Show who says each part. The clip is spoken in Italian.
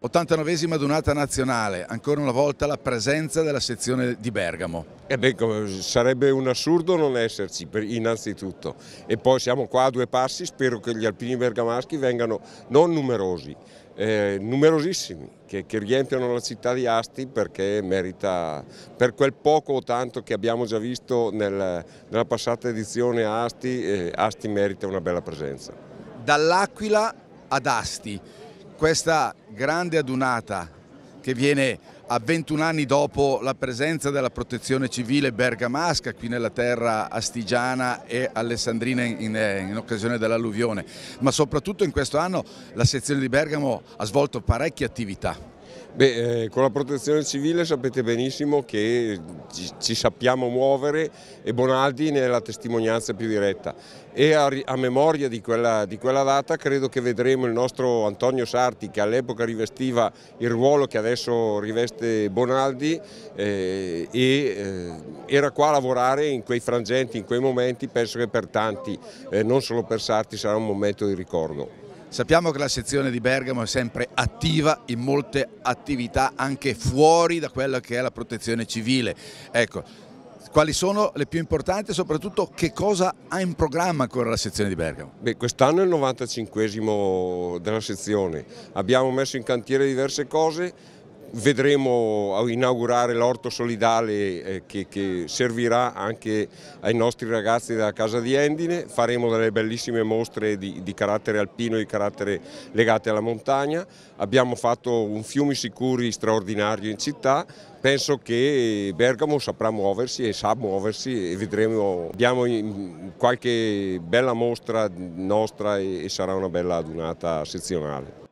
Speaker 1: 89esima donata nazionale,
Speaker 2: ancora una volta la presenza della sezione di Bergamo. Eh beh, sarebbe un assurdo non esserci innanzitutto e poi siamo qua a due passi, spero che gli alpini bergamaschi vengano non numerosi, eh, numerosissimi, che, che riempiano la città di Asti perché merita, per quel poco o tanto che abbiamo già visto nel, nella passata edizione a Asti, eh, Asti merita una bella presenza. Dall'Aquila ad Asti questa
Speaker 1: grande adunata che viene a 21 anni dopo la presenza della protezione civile bergamasca qui nella terra astigiana e alessandrina in, in, eh, in occasione dell'alluvione, ma soprattutto in
Speaker 2: questo anno la sezione di Bergamo ha svolto parecchie attività. Beh, eh, con la protezione civile sapete benissimo che ci, ci, sappiamo muovere e Bonaldi ne è la testimonianza più diretta e a, a memoria di quella, di quella, data credo che vedremo il nostro Antonio Sarti che all'epoca rivestiva il ruolo che adesso riveste Bonaldi eh, e eh, era qua a lavorare in quei frangenti, in quei momenti, penso che per tanti, eh, non solo per Sarti, sarà un momento di ricordo. Sappiamo che la sezione di Bergamo è sempre attiva in molte attività anche
Speaker 1: fuori da quella che è la protezione civile. Ecco, quali sono le più importanti
Speaker 2: e soprattutto che cosa ha in programma ancora la sezione di Bergamo? Quest'anno è il 95 della sezione, abbiamo messo in cantiere diverse cose, vedremo inaugurare l'orto solidale eh, che, che, servirà anche ai nostri ragazzi della Casa di Endine, faremo delle bellissime mostre di, di carattere alpino e di carattere legate alla montagna, abbiamo fatto un fiumi sicuri straordinario in città, penso che Bergamo saprà muoversi e sa muoversi e vedremo, abbiamo qualche bella mostra nostra e sarà una bella adunata sezionale.